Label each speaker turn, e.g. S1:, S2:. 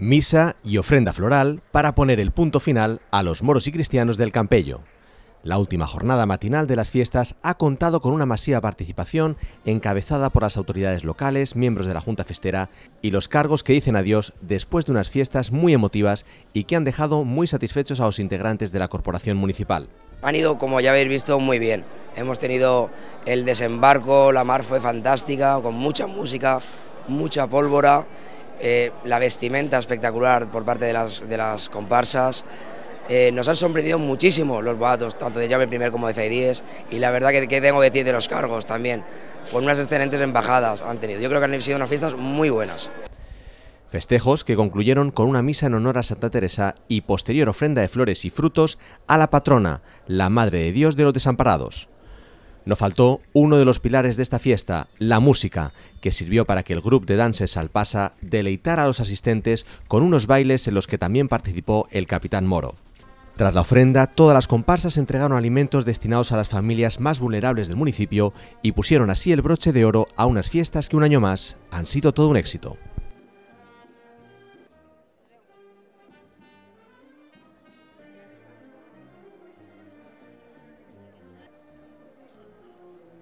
S1: misa y ofrenda floral para poner el punto final a los moros y cristianos del Campello. La última jornada matinal de las fiestas ha contado con una masiva participación encabezada por las autoridades locales, miembros de la Junta Festera y los cargos que dicen adiós después de unas fiestas muy emotivas y que han dejado muy satisfechos a los integrantes de la corporación municipal.
S2: Han ido, como ya habéis visto, muy bien. Hemos tenido el desembarco, la mar fue fantástica, con mucha música, mucha pólvora eh, la vestimenta espectacular por parte de las, de las comparsas. Eh, nos han sorprendido muchísimo los boatos, tanto de Llave Primer como de Zaidíes, y la verdad que, que, tengo que decir de los cargos también, con unas excelentes embajadas han tenido. Yo creo que han sido unas fiestas muy buenas.
S1: Festejos que concluyeron con una misa en honor a Santa Teresa y posterior ofrenda de flores y frutos a la patrona, la Madre de Dios de los Desamparados. No faltó uno de los pilares de esta fiesta, la música, que sirvió para que el grupo de dances Alpasa deleitara a los asistentes con unos bailes en los que también participó el capitán Moro. Tras la ofrenda, todas las comparsas entregaron alimentos destinados a las familias más vulnerables del municipio y pusieron así el broche de oro a unas fiestas que un año más han sido todo un éxito.